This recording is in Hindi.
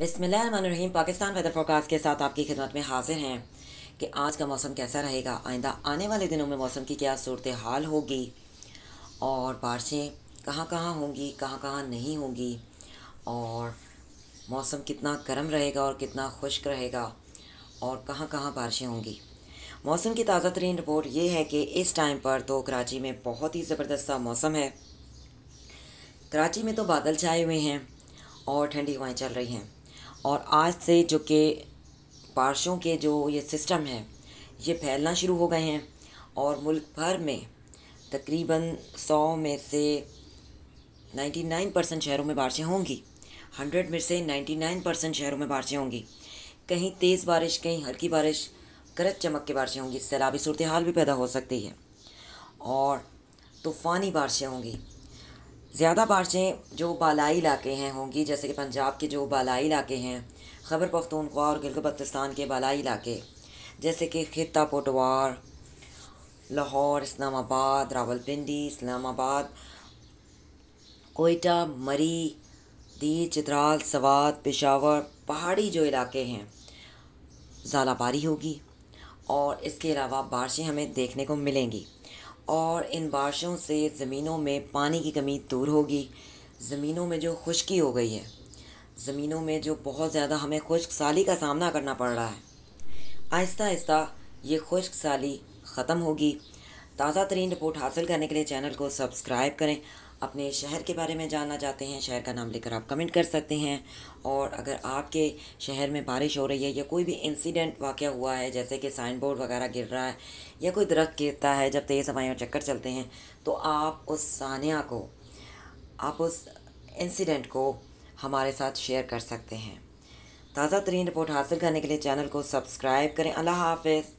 बिसमीम पाकिस्तान वेदर फोरकास्ट के साथ आपकी खिदमत में हाजिर हैं कि आज का मौसम कैसा रहेगा आइंदा आने वाले दिनों में मौसम की क्या सूरत हाल होगी और बारिशें कहाँ कहाँ होंगी कहाँ कहाँ नहीं होंगी और मौसम कितना गर्म रहेगा और कितना खुश्क रहेगा और कहाँ कहाँ बारिशें होंगी मौसम की ताज़ा तरीन रिपोर्ट ये है कि इस टाइम पर तो कराची में बहुत ही ज़बरदस्त सा मौसम है कराची में तो बादल छाए हुए हैं और ठंडी हवाएं चल रही हैं और आज से जो कि बारिशों के जो ये सिस्टम है ये फैलना शुरू हो गए हैं और मुल्क भर में तकरीबन सौ में से नाइन्टी नाइन परसेंट शहरों में बारिशें होंगी हंड्रेड में से नाइन्टी नाइन परसेंट शहरों में बारिशें होंगी कहीं तेज़ बारिश कहीं हल्की बारिश गरज चमक के बारिशें होंगी सैलाबी सूरत हाल भी पैदा हो सकती है और तूफ़ानी बारिशें होंगी ज़्यादा बारिशें जो बालाई इलाके हैं होंगी जैसे कि पंजाब के जो बालाई इलाके हैं खबर पख्तूनख्वा और गिलगित बल्तिस्तान के बालाई इलाके जैसे कि खिता पोटवार लाहौर इस्लामाबाद रावलपिंडी इस्लामाबाद कोयटा मरी दी चित्राल सवात पेशावर पहाड़ी जो इलाके हैं बारी होगी और इसके अलावा बारिशें हमें देखने को मिलेंगी और इन बारिशों से ज़मीनों में पानी की कमी दूर होगी ज़मीनों में जो खुश्की हो गई है ज़मीनों में जो बहुत ज़्यादा हमें खुश्क साली का सामना करना पड़ रहा है आहिस्ता आहिस्ता ये खुश्क साली ख़त्म होगी ताज़ा तरीन रिपोर्ट हासिल करने के लिए चैनल को सब्सक्राइब करें अपने शहर के बारे में जानना चाहते हैं शहर का नाम लेकर आप कमेंट कर सकते हैं और अगर आपके शहर में बारिश हो रही है या कोई भी इंसिडेंट वाक़ हुआ है जैसे कि साइन बोर्ड वगैरह गिर रहा है या कोई दरख्त गिरता है जब तेज़ हवाएँ और चक्कर चलते हैं तो आप उस सानिया को आप उस इंसिडेंट को हमारे साथ शेयर कर सकते हैं ताज़ा तरीन रिपोर्ट हासिल करने के लिए चैनल को सब्सक्राइब करें अल्लाह हाफिज़